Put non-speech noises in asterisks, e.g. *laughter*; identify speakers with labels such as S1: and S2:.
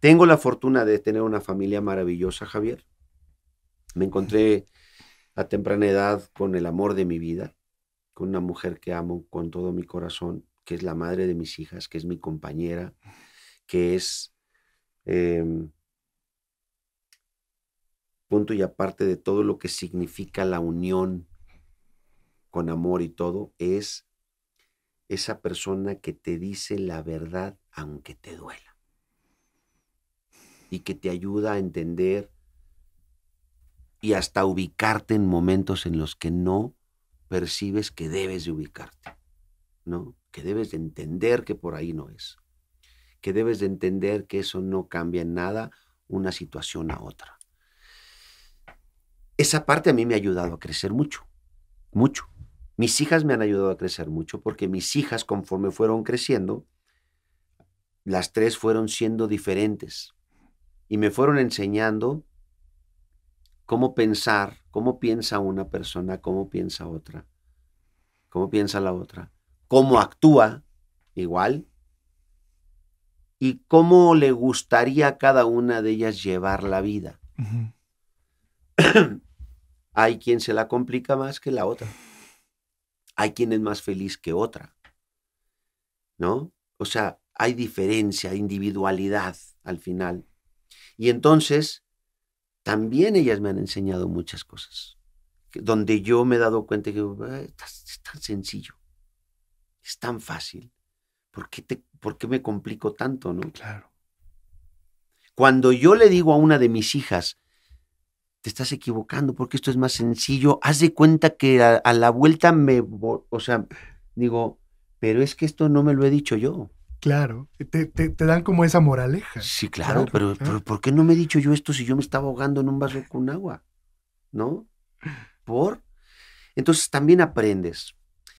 S1: Tengo la fortuna de tener una familia maravillosa, Javier. Me encontré a temprana edad con el amor de mi vida, con una mujer que amo con todo mi corazón, que es la madre de mis hijas, que es mi compañera, que es em, punto y aparte de todo lo que significa la unión con amor y todo, es esa persona que te dice la verdad aunque te duela y que te ayuda a entender y hasta ubicarte en momentos en los que no percibes que debes de ubicarte, ¿no? Que debes de entender que por ahí no es, que debes de entender que eso no cambia en nada una situación a otra. Esa parte a mí me ha ayudado a crecer mucho, mucho. Mis hijas me han ayudado a crecer mucho porque mis hijas conforme fueron creciendo, las tres fueron siendo diferentes y me fueron enseñando cómo pensar, cómo piensa una persona, cómo piensa otra, cómo piensa la otra, cómo actúa igual y cómo le gustaría a cada una de ellas llevar la vida. *clears throat* Hay quien se la complica más que la otra. Hay quien es más feliz que otra. ¿No? O sea, hay diferencia, individualidad al final. Y entonces, también ellas me han enseñado muchas cosas, donde yo me he dado cuenta que eh, es tan sencillo, es tan fácil. ¿Por qué, te, ¿Por qué me complico tanto, no? Claro. Cuando yo le digo a una de mis hijas, te estás equivocando porque esto es más sencillo. Haz de cuenta que a, a, la vuelta me... O sea, digo, pero es que esto no me lo he dicho yo. Claro, te, te, te, dan como esa moraleja. Sí, claro, pero, pero, ¿por qué no me he dicho yo esto si yo me estaba ahogando en un vaso con agua? ¿No? ¿Por? Entonces también aprendes